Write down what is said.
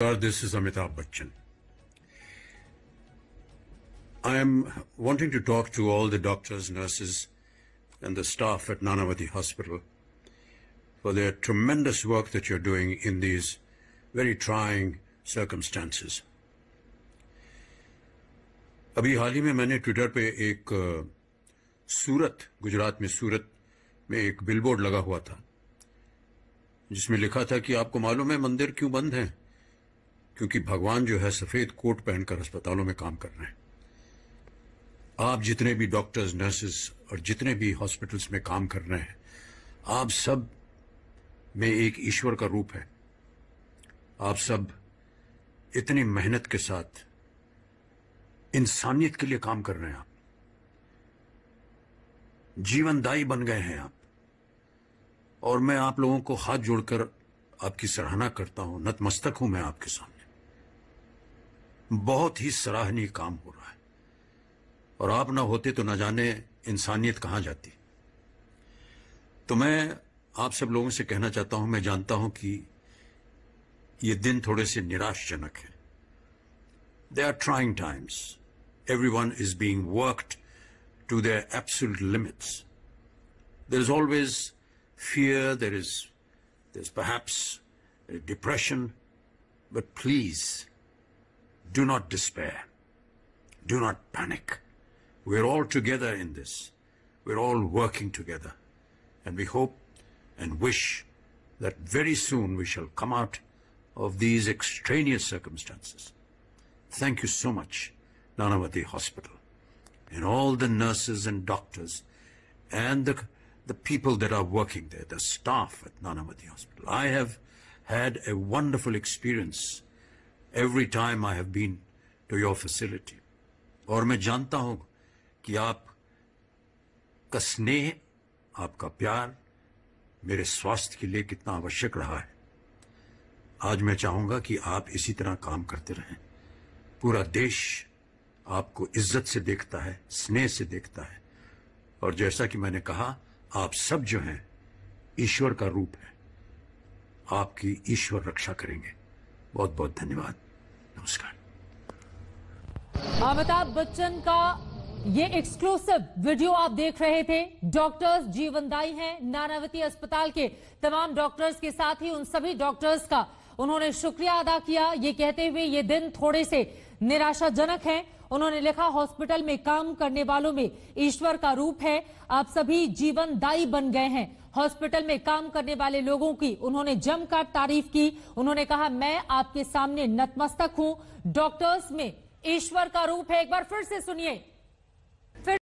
Sir, this is Amitabh Bachchan. I am wanting to talk to all the doctors, nurses, and the staff at Nanavati Hospital for their tremendous work that you're doing in these very trying circumstances. अभी हाल ही में मैंने Twitter पे एक सूरत गुजरात में सूरत में एक billboard लगा हुआ था जिसमें लिखा था कि आपको मालूम है मंदिर क्यों बंद हैं क्योंकि भगवान जो है सफेद कोट पहनकर अस्पतालों में काम कर रहे हैं आप जितने भी डॉक्टर्स नर्सेस और जितने भी हॉस्पिटल्स में काम कर रहे हैं आप सब में एक ईश्वर का रूप है आप सब इतनी मेहनत के साथ इंसानियत के लिए काम कर रहे हैं आप जीवनदायी बन गए हैं आप और मैं आप लोगों को हाथ जोड़कर आपकी सराहना करता हूं नतमस्तक हूं मैं आपके सामने बहुत ही सराहनीय काम हो रहा है और आप ना होते तो ना जाने इंसानियत कहां जाती तो मैं आप सब लोगों से कहना चाहता हूं मैं जानता हूं कि ये दिन थोड़े से निराशजनक है they are trying times everyone is being worked to their absolute limits there is always there is there is पर depression but please Do not despair. Do not panic. We're all together in this. We're all working together. And we hope and wish that very soon we shall come out of these extraneous circumstances. Thank you so much, Nanavati Hospital, and all the nurses and doctors and the, the people that are working there, the staff at Nanavati Hospital. I have had a wonderful experience every time I have been to your facility. और मैं जानता हूं कि आप का स्नेह आपका प्यार मेरे स्वास्थ्य के लिए कितना आवश्यक रहा है आज मैं चाहूंगा कि आप इसी तरह काम करते रहें पूरा देश आपको इज्जत से देखता है स्नेह से देखता है और जैसा कि मैंने कहा आप सब जो हैं ईश्वर का रूप है आपकी ईश्वर रक्षा करेंगे बहुत बहुत धन्यवाद नमस्कार अमिताभ बच्चन का ये एक्सक्लूसिव वीडियो आप देख रहे थे डॉक्टर्स जीवनदायी हैं नानावती अस्पताल के तमाम डॉक्टर्स के साथ ही उन सभी डॉक्टर्स का उन्होंने शुक्रिया अदा किया ये कहते हुए ये दिन थोड़े से निराशाजनक है उन्होंने लिखा हॉस्पिटल में काम करने वालों में ईश्वर का रूप है आप सभी जीवनदायी बन गए हैं हॉस्पिटल में काम करने वाले लोगों की उन्होंने जमकर तारीफ की उन्होंने कहा मैं आपके सामने नतमस्तक हूं डॉक्टर्स में ईश्वर का रूप है एक बार फिर से सुनिए